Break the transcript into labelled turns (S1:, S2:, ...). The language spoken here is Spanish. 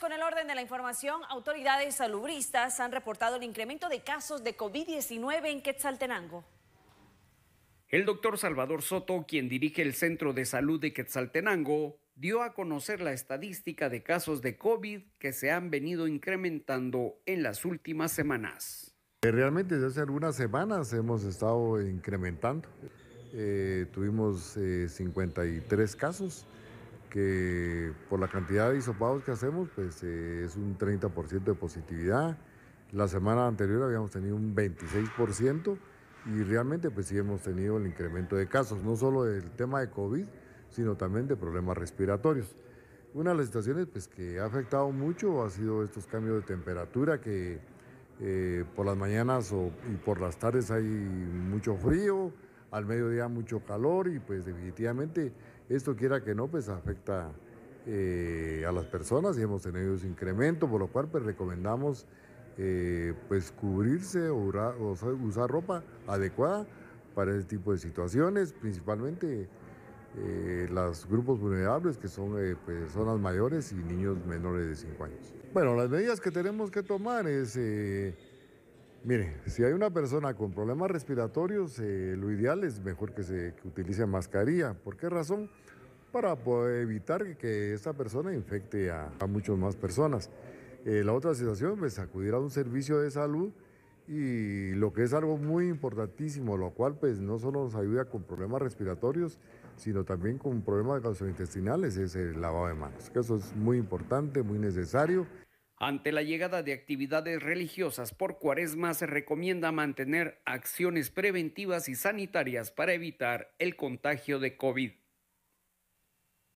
S1: con el orden de la información. Autoridades salubristas han reportado el incremento de casos de COVID-19 en Quetzaltenango.
S2: El doctor Salvador Soto, quien dirige el Centro de Salud de Quetzaltenango, dio a conocer la estadística de casos de COVID que se han venido incrementando en las últimas semanas.
S3: Eh, realmente desde hace algunas semanas hemos estado incrementando. Eh, tuvimos 53 eh, casos que por la cantidad de hisopados que hacemos, pues eh, es un 30% de positividad. La semana anterior habíamos tenido un 26% y realmente pues sí hemos tenido el incremento de casos, no solo del tema de COVID, sino también de problemas respiratorios. Una de las situaciones pues, que ha afectado mucho ha sido estos cambios de temperatura que eh, por las mañanas o, y por las tardes hay mucho frío, al mediodía mucho calor y pues definitivamente esto quiera que no, pues afecta eh, a las personas y hemos tenido ese incremento, por lo cual pues recomendamos eh, pues cubrirse o, usar ropa adecuada para ese tipo de situaciones, principalmente eh, los grupos vulnerables que son personas mayores y niños menores de 5 años. Bueno, las medidas que tenemos que tomar es Mire, si hay una persona con problemas respiratorios, eh, lo ideal es mejor que se utilice mascarilla. ¿Por qué razón? Para poder evitar que esta persona infecte a, muchas más personas. Eh, la otra situación es pues, acudir a un servicio de salud y lo que es algo muy importantísimo, lo cual pues no solo nos ayuda con problemas respiratorios, sino también con problemas gastrointestinales, es el lavado de manos. Que eso es muy importante, muy necesario.
S2: Ante la llegada de actividades religiosas por cuaresma, se recomienda mantener acciones preventivas y sanitarias para evitar el contagio de COVID.